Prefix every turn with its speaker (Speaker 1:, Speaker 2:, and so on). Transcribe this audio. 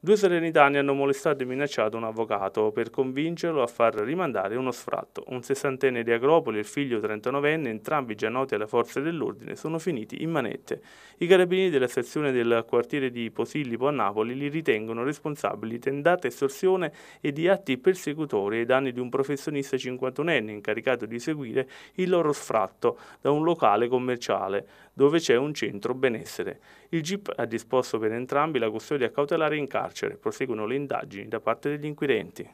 Speaker 1: Due serenitani hanno molestato e minacciato un avvocato per convincerlo a far rimandare uno sfratto. Un sessantenne di Agropoli e il figlio 39enne, entrambi già noti alle forze dell'ordine, sono finiti in manette. I carabinieri della sezione del quartiere di Posillipo a Napoli li ritengono responsabili di tendata estorsione e di atti persecutori ai danni di un professionista 51enne incaricato di seguire il loro sfratto da un locale commerciale dove c'è un centro benessere. Il GIP ha disposto per entrambi la custodia cautelare in carcere carcere, proseguono le indagini da parte degli inquirenti.